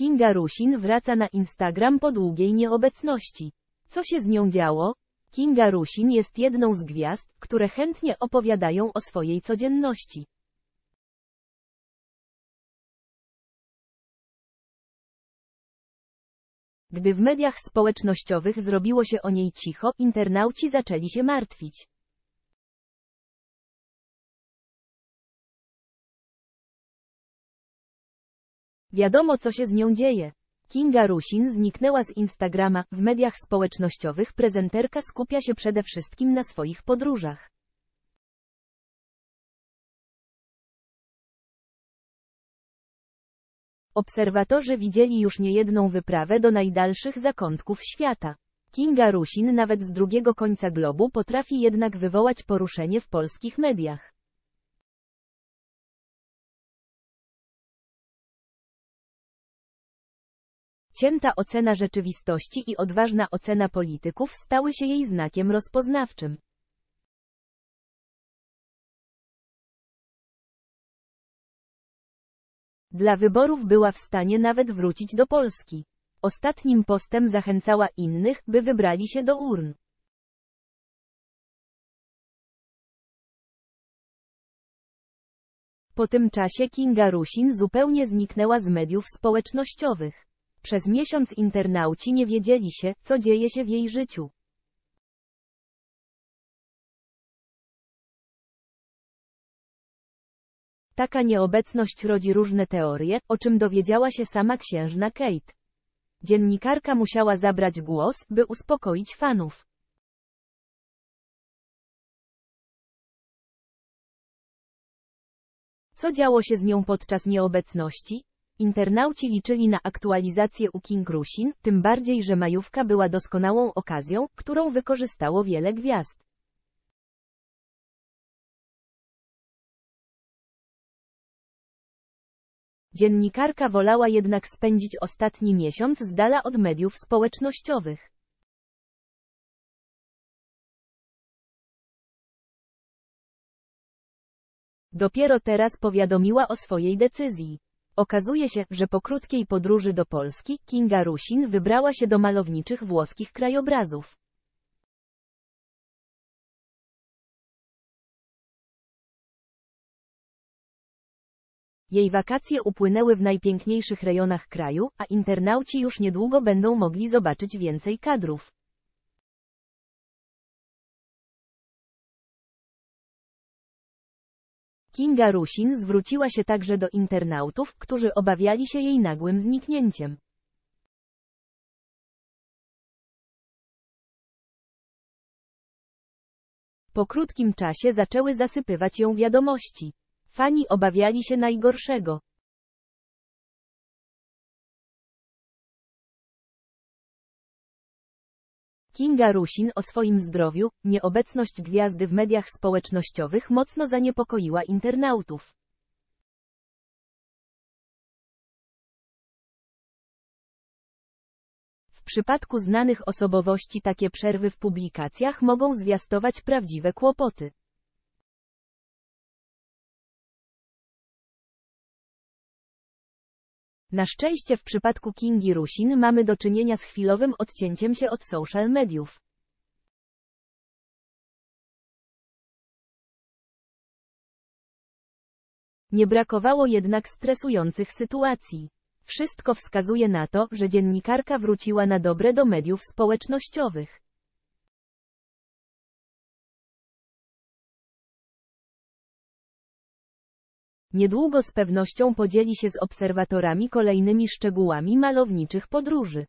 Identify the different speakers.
Speaker 1: Kinga Rusin wraca na Instagram po długiej nieobecności. Co się z nią działo? Kinga Rusin jest jedną z gwiazd, które chętnie opowiadają o swojej
Speaker 2: codzienności. Gdy w mediach społecznościowych zrobiło się o niej cicho, internauci zaczęli się martwić. Wiadomo co się z
Speaker 1: nią dzieje. Kinga Rusin zniknęła z Instagrama, w mediach społecznościowych prezenterka skupia się przede wszystkim na swoich podróżach.
Speaker 2: Obserwatorzy
Speaker 1: widzieli już niejedną wyprawę do najdalszych zakątków świata. Kinga Rusin nawet z drugiego końca globu potrafi jednak wywołać poruszenie w polskich mediach.
Speaker 2: Ciemta ocena rzeczywistości i odważna ocena polityków stały się jej znakiem rozpoznawczym. Dla wyborów była w stanie nawet wrócić do Polski. Ostatnim postem zachęcała innych, by wybrali się do urn.
Speaker 1: Po tym czasie Kinga Rusin zupełnie zniknęła z mediów społecznościowych. Przez miesiąc internauci nie wiedzieli się, co dzieje się w jej życiu. Taka nieobecność rodzi różne teorie, o czym dowiedziała się sama księżna Kate. Dziennikarka musiała zabrać głos, by uspokoić fanów. Co działo się z nią podczas nieobecności? Internauci liczyli na aktualizację u King Rusin, tym bardziej, że majówka była doskonałą okazją, którą wykorzystało wiele gwiazd.
Speaker 2: Dziennikarka wolała jednak spędzić ostatni miesiąc z dala od mediów społecznościowych.
Speaker 1: Dopiero teraz powiadomiła o swojej decyzji. Okazuje się, że po krótkiej podróży do Polski, Kinga Rusin wybrała się do malowniczych włoskich krajobrazów. Jej wakacje upłynęły w najpiękniejszych rejonach kraju, a internauci już niedługo będą mogli zobaczyć więcej kadrów.
Speaker 2: Kinga Rusin zwróciła się także do internautów, którzy obawiali się jej nagłym zniknięciem. Po krótkim czasie zaczęły zasypywać ją wiadomości. Fani obawiali się najgorszego. Kinga Rusin o swoim zdrowiu, nieobecność gwiazdy w mediach społecznościowych mocno zaniepokoiła internautów. W przypadku znanych osobowości takie przerwy w publikacjach mogą zwiastować prawdziwe kłopoty. Na szczęście w przypadku Kingi Rusin mamy do czynienia z chwilowym odcięciem się od social mediów.
Speaker 1: Nie brakowało jednak stresujących sytuacji. Wszystko wskazuje na to, że dziennikarka wróciła na dobre do mediów społecznościowych.
Speaker 2: Niedługo z pewnością podzieli się z obserwatorami kolejnymi szczegółami malowniczych podróży.